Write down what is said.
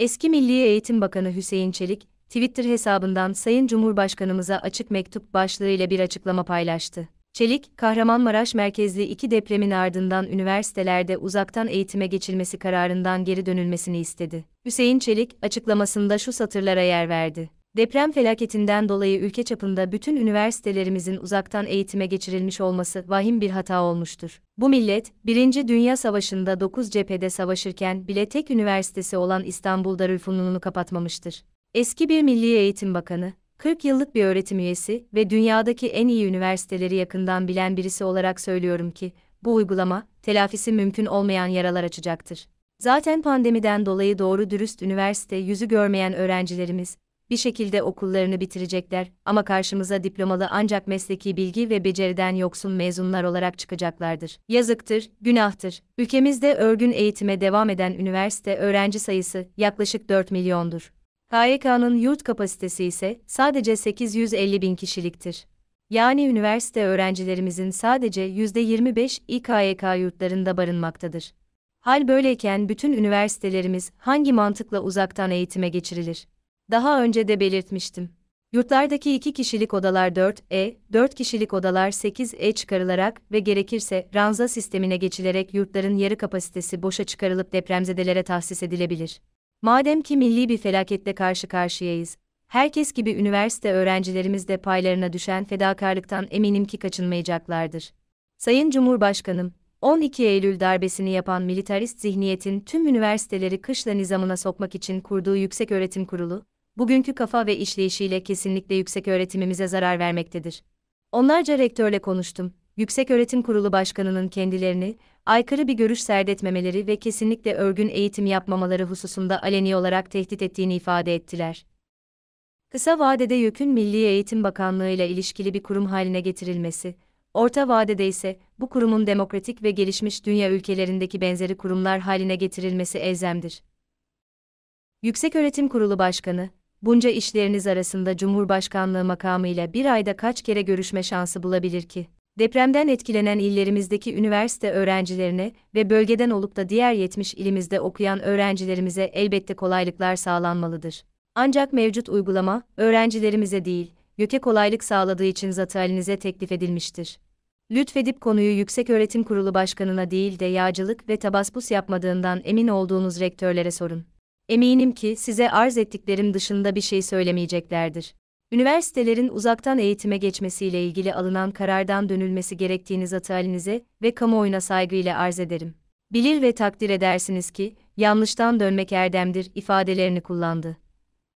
Eski Milli Eğitim Bakanı Hüseyin Çelik, Twitter hesabından Sayın Cumhurbaşkanımıza açık mektup başlığıyla bir açıklama paylaştı. Çelik, Kahramanmaraş merkezli iki depremin ardından üniversitelerde uzaktan eğitime geçilmesi kararından geri dönülmesini istedi. Hüseyin Çelik, açıklamasında şu satırlara yer verdi. Deprem felaketinden dolayı ülke çapında bütün üniversitelerimizin uzaktan eğitime geçirilmiş olması vahim bir hata olmuştur. Bu millet, 1. Dünya Savaşı'nda 9 cephede savaşırken bile tek üniversitesi olan İstanbul Darülfünun'unu kapatmamıştır. Eski bir Milli Eğitim Bakanı, 40 yıllık bir öğretim üyesi ve dünyadaki en iyi üniversiteleri yakından bilen birisi olarak söylüyorum ki, bu uygulama, telafisi mümkün olmayan yaralar açacaktır. Zaten pandemiden dolayı doğru dürüst üniversite yüzü görmeyen öğrencilerimiz, bir şekilde okullarını bitirecekler ama karşımıza diplomalı ancak mesleki bilgi ve beceriden yoksun mezunlar olarak çıkacaklardır. Yazıktır, günahtır. Ülkemizde örgün eğitime devam eden üniversite öğrenci sayısı yaklaşık 4 milyondur. KYK'nın yurt kapasitesi ise sadece 850 bin kişiliktir. Yani üniversite öğrencilerimizin sadece %25 İKYK yurtlarında barınmaktadır. Hal böyleyken bütün üniversitelerimiz hangi mantıkla uzaktan eğitime geçirilir? Daha önce de belirtmiştim. Yurtlardaki iki kişilik odalar 4E, 4 kişilik odalar 8E çıkarılarak ve gerekirse ranza sistemine geçilerek yurtların yarı kapasitesi boşa çıkarılıp depremzedelere tahsis edilebilir. Madem ki milli bir felaketle karşı karşıyayız, herkes gibi üniversite öğrencilerimiz de paylarına düşen fedakarlıktan eminim ki kaçınmayacaklardır. Sayın Cumhurbaşkanım, 12 Eylül darbesini yapan militarist zihniyetin tüm üniversiteleri kışla nizamına sokmak için kurduğu Yüksek Öğretim Kurulu, bugünkü kafa ve işleyişiyle kesinlikle yüksek öğretimimize zarar vermektedir. Onlarca rektörle konuştum. Yüksek Öğretim Kurulu Başkanı'nın kendilerini, aykırı bir görüş serdetmemeleri ve kesinlikle örgün eğitim yapmamaları hususunda aleni olarak tehdit ettiğini ifade ettiler. Kısa vadede YÖK'ün Milli Eğitim Bakanlığı ile ilişkili bir kurum haline getirilmesi, orta vadede ise bu kurumun demokratik ve gelişmiş dünya ülkelerindeki benzeri kurumlar haline getirilmesi elzemdir. Yüksek Öğretim Kurulu Başkanı, bunca işleriniz arasında Cumhurbaşkanlığı makamıyla bir ayda kaç kere görüşme şansı bulabilir ki? Depremden etkilenen illerimizdeki üniversite öğrencilerine ve bölgeden olup da diğer 70 ilimizde okuyan öğrencilerimize elbette kolaylıklar sağlanmalıdır. Ancak mevcut uygulama, öğrencilerimize değil, YÖK'e kolaylık sağladığı için zatalinize teklif edilmiştir. Lütfedip konuyu Yükseköğretim Kurulu Başkanı'na değil de yağcılık ve tabasbus yapmadığından emin olduğunuz rektörlere sorun. Eminim ki size arz ettiklerim dışında bir şey söylemeyeceklerdir. Üniversitelerin uzaktan eğitime geçmesiyle ilgili alınan karardan dönülmesi gerektiğini zatı ve kamuoyuna saygıyla arz ederim. Bilir ve takdir edersiniz ki, yanlıştan dönmek erdemdir ifadelerini kullandı.